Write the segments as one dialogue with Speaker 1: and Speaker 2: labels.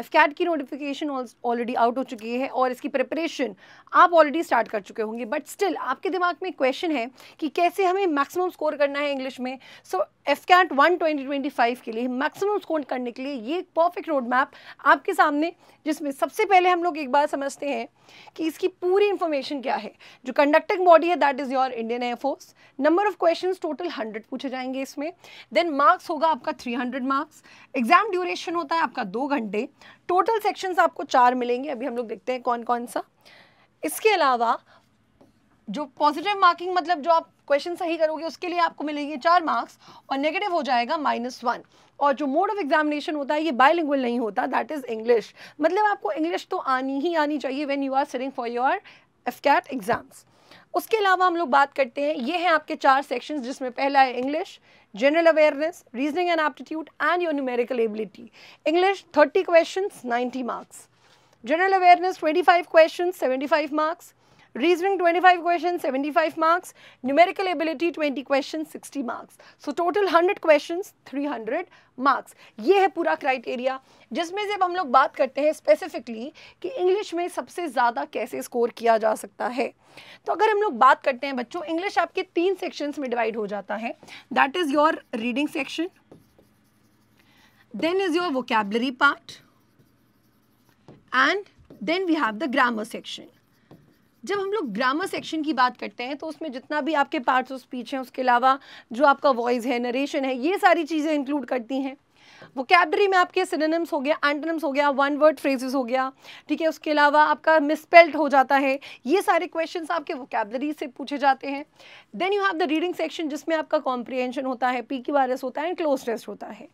Speaker 1: F AFCAT की notification already out हो चुकी है और इसकी प्रिपरेशन आप ऑलरेडी स्टार्ट कर चुके होंगे बट स्टिल आपके दिमाग में क्वेश्चन है कि कैसे हमें मैक्सिमम स्कोर करना है इंग्लिश में so AFCAT one twenty twenty five के लिए मैक्सिमम स्कोर करने के लिए ये एक परफेक्ट रोड मैप आपके सामने जिसमें सबसे पहले हम लोग एक बार समझते हैं कि इसकी पूरी इन्फॉर्मेशन क्या है जो कंडक्टिंग बॉडी है that is your Indian Air Force number of question total hundred पूछे जाएंगे इसमें देन मार्क्स होगा आपका three hundred marks exam duration होता है आपका दो घंटे टोटल सेक्शंस आपको चार मिलेंगे अभी हम लोग देखते हैं कौन कौन सा इसके अलावा जो पॉजिटिव मार्किंग मतलब जो आप क्वेश्चन सही करोगे उसके लिए आपको मिलेंगे चार मार्क्स और नेगेटिव हो जाएगा माइनस वन और जो मोड ऑफ एग्जामिनेशन होता है ये बायलिंगुअल नहीं होता दैट इज़ इंग्लिश मतलब आपको इंग्लिश तो आनी ही आनी चाहिए when you are sitting for your AFCAT exams उसके अलावा हम लोग बात करते हैं ये हैं आपके चार सेक्शंस जिसमें पहला है English general awareness reasoning and aptitude and your numerical ability English 30 questions 90 marks general awareness 25 questions 75 marks reasoning twenty five question seventy five marks numerical ability twenty question sixty marks so total hundred question three hundred marks ये है पूरा criteria जिसमें से हम लोग बात करते हैं स्पेसिफिकली कि इंग्लिश में सबसे ज़्यादा कैसे स्कोर किया जा सकता है तो अगर हम लोग बात करते हैं बच्चों इंग्लिश आपके तीन सेक्शन में डिवाइड हो जाता है that is your reading section then is your vocabulary part and then we have the grammar section जब हम लोग ग्रामर सेक्शन की बात करते हैं तो उसमें जितना भी आपके पार्ट्स ऑफ स्पीच हैं उसके अलावा जो आपका वॉइस है नरेशन है ये सारी चीज़ें इंक्लूड करती हैं वोकेबरी में आपके सिनेम्स हो गया एंटनम्स हो गया वन वर्ड फ्रेजेस हो गया ठीक है उसके अलावा आपका मिसपेल्ट हो जाता है ये सारे क्वेश्चन आपके वोकेबलरी से पूछे जाते हैं then you have the reading section जिसमें आपका कॉम्प्रिहेंशन होता है पी की वायरस होता है एंड क्लोज टेस्ट होता है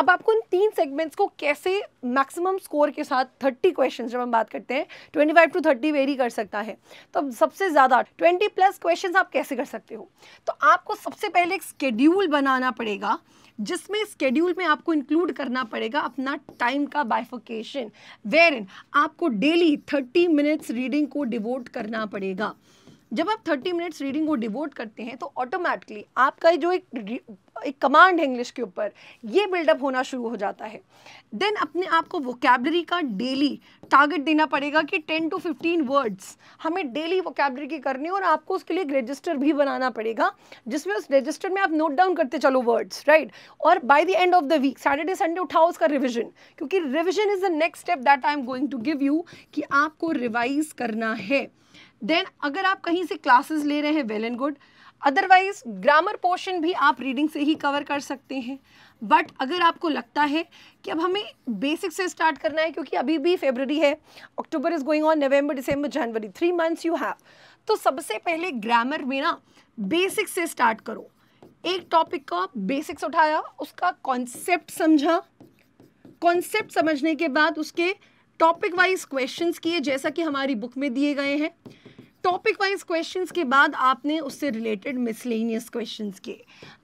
Speaker 1: अब आपको इन तीन सेगमेंट्स को कैसे मैक्सिमम स्कोर के साथ थर्टी क्वेश्चन जब हम बात करते हैं twenty five to thirty vary कर सकता है तो सबसे ज़्यादा ट्वेंटी प्लस क्वेश्चन आप कैसे कर सकते हो तो आपको सबसे पहले एक स्केड्यूल बनाना पड़ेगा जिसमें स्केड्यूल में आपको इंक्लूड इंक्लूड करना पड़ेगा अपना टाइम का बाइफोकेशन वेर आपको डेली थर्टी मिनट्स रीडिंग को डिवोट करना पड़ेगा जब आप थर्टी मिनट्स रीडिंग को डिवोट करते हैं तो ऑटोमेटिकली आपका जो एक एक कमांड है इंग्लिश के ऊपर ये बिल्डअप होना शुरू हो जाता है देन अपने आप को वोकेबलरी का डेली टारगेट देना पड़ेगा कि टेन टू फिफ्टीन वर्ड्स हमें डेली वोकेबलरी की करनी है और आपको उसके लिए एक रजिस्टर भी बनाना पड़ेगा जिसमें उस रजिस्टर में आप नोट डाउन करते चलो वर्ड्स राइट और by the end of the week Saturday Sunday उठाओ उसका रिविजन क्योंकि revision is the next step that I am going to give you कि आपको रिवाइज करना है देन अगर आप कहीं से क्लासेस ले रहे हैं well and good otherwise grammar portion भी आप रीडिंग से ही कवर कर सकते हैं बट अगर आपको लगता है कि अब हमें बेसिक से स्टार्ट करना है क्योंकि अभी भी फेबररी है October is going on November December January three months you have तो सबसे पहले ग्रामर में ना बेसिक से स्टार्ट करो एक टॉपिक का बेसिक्स उठाया उसका कॉन्सेप्ट समझा कॉन्सेप्ट समझने के बाद उसके टॉपिक वाइज क्वेश्चंस किए जैसा कि हमारी बुक में दिए गए हैं टॉपिक वाइज क्वेश्चंस के बाद आपने उससे रिलेटेड मिसलेनियस क्वेश्चंस किए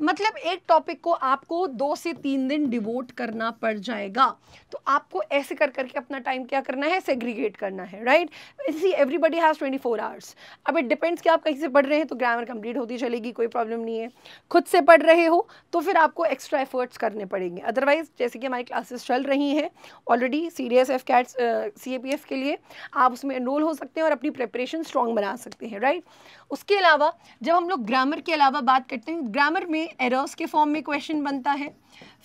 Speaker 1: मतलब एक टॉपिक को आपको दो से तीन दिन डिवोट करना पड़ जाएगा तो आपको ऐसे कर करके अपना टाइम क्या करना है सेग्रीगेट करना है right see everybody has twenty four hours अब इट डिपेंड्स कि आप कहीं से पढ़ रहे हैं तो ग्रामर कंप्लीट होती चलेगी कोई प्रॉब्लम नहीं है खुद से पढ़ रहे हो तो फिर आपको एक्स्ट्रा एफर्ट्स करने पड़ेंगे अदरवाइज जैसे कि हमारी क्लासेस चल रही हैं already C D S AFCATs C A P F के लिए आप उसमें एनरोल हो सकते हैं और अपनी प्रेपरेशन स्ट्रॉन्ग बना बना सकते हैं राइट उसके अलावा जब हम लोग ग्रामर के अलावा बात करते हैं ग्रामर में एरर्स के फॉर्म में क्वेश्चन बनता है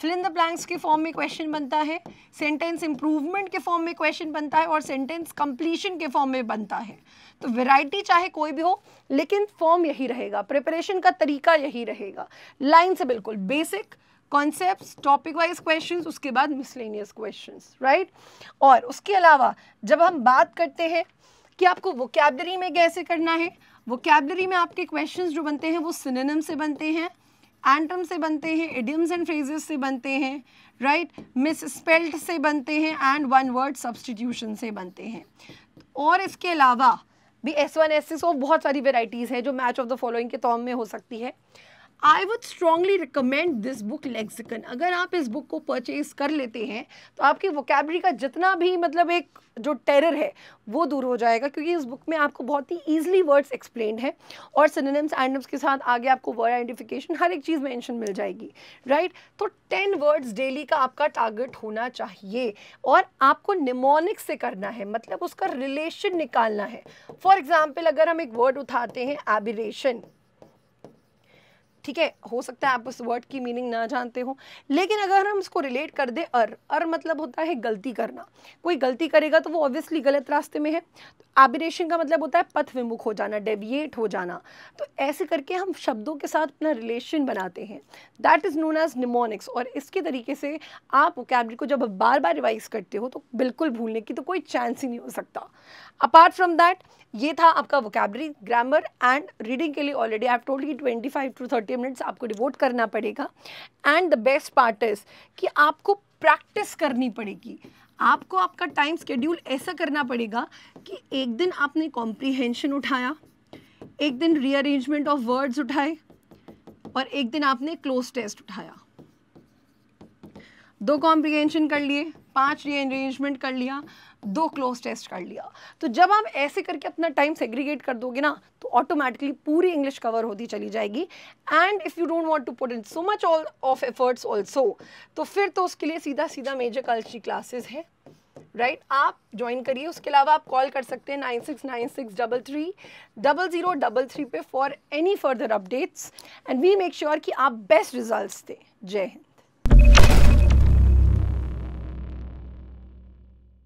Speaker 1: फिल इन द ब्लैंक्स के फॉर्म में क्वेश्चन बनता है सेंटेंस इंप्रूवमेंट के फॉर्म में क्वेश्चन बनता है और सेंटेंस कंप्लीशन के फॉर्म में बनता है तो वैरायटी चाहे कोई भी हो लेकिन फॉर्म यही रहेगा प्रिपरेशन का तरीका यही रहेगा लाइन से बिल्कुल basic concepts topic wise questions उसके बाद मिसलेनियस क्वेश्चंस राइट और उसके अलावा जब हम बात करते हैं कि आपको वोकेबलरी में कैसे करना है वोकेबलरी में आपके क्वेश्चन जो बनते हैं वो सिनेम से बनते हैं एंटम से बनते हैं एडियम्स एंड फ्रेजेस से बनते हैं राइट मिस स्पेल्ट से बनते हैं एंड वन वर्ड सब्सटीट्यूशन से बनते हैं और इसके अलावा भी एस वन एस एस और बहुत सारी वेराइटीज़ हैं जो मैच ऑफ द फॉलोइंग के तौर में हो सकती है I would strongly recommend this book Lexicon अगर आप इस बुक को परचेज कर लेते हैं तो आपकी वोकेबरी का जितना भी मतलब एक जो टेरर है वो दूर हो जाएगा क्योंकि इस बुक में आपको बहुत ही ईजिली वर्ड्स एक्सप्लेन है और सिनेम्स एंडम्स के साथ आगे आपको वर्ड आइडेंटिफिकेशन हर एक चीज़ मेंशन मिल जाएगी राइट तो टेन वर्ड्स डेली का आपका टारगेट होना चाहिए और आपको निमोनिक से करना है मतलब उसका रिलेशन निकालना है फॉर एग्ज़ाम्पल अगर हम एक वर्ड उठाते हैं एबिरेशन ठीक है हो सकता है आप उस वर्ड की मीनिंग ना जानते हो लेकिन अगर हम इसको रिलेट कर दे अर अर मतलब होता है गलती करना कोई गलती करेगा तो वो ऑब्वियसली गलत रास्ते में है तो आबिनेशन का मतलब होता है पथ विमुख हो जाना डेविएट हो जाना तो ऐसे करके हम शब्दों के साथ अपना रिलेशन बनाते हैं that is known as mnemonics और इसके तरीके से आप वोकेबरी को जब बार बार रिवाइज करते हो तो बिल्कुल भूलने की तो कोई चांस ही नहीं हो सकता अपार्ट फ्रॉम दैट ये था आपका वोकैबरी ग्रामर एंड रीडिंग के लिए ऑलरेडी आई टोल्ड की ट्वेंटी टू थर्टी मिनट्स आपको डिवोट करना पड़ेगा and the best part is कि आपको प्रैक्टिस करनी पड़ेगी आपको आपका टाइम स्केड्यूल ऐसा करना पड़ेगा कि एक दिन आपने कॉम्प्रीहेंशन उठाया एक दिन रीअरेंजमेंट ऑफ वर्ड्स उठाए और एक दिन आपने क्लोज टेस्ट उठाया दो कॉम्प्रीहेंशन कर लिए पांच रीअरेंजमेंट कर लिया दो क्लोज टेस्ट कर लिया तो जब आप ऐसे करके अपना टाइम सेग्रीगेट कर दोगे ना तो ऑटोमेटिकली पूरी इंग्लिश कवर होती चली जाएगी and if you don't want to put in so much of efforts also तो फिर तो उसके लिए सीधा सीधा मेजर कल्स की क्लासेज है राइट right? आप ज्वाइन करिए उसके अलावा आप कॉल कर सकते हैं nine six nine six double three double zero double three पे for any further updates and we make sure कि आप बेस्ट रिजल्ट्स दें जय हिंद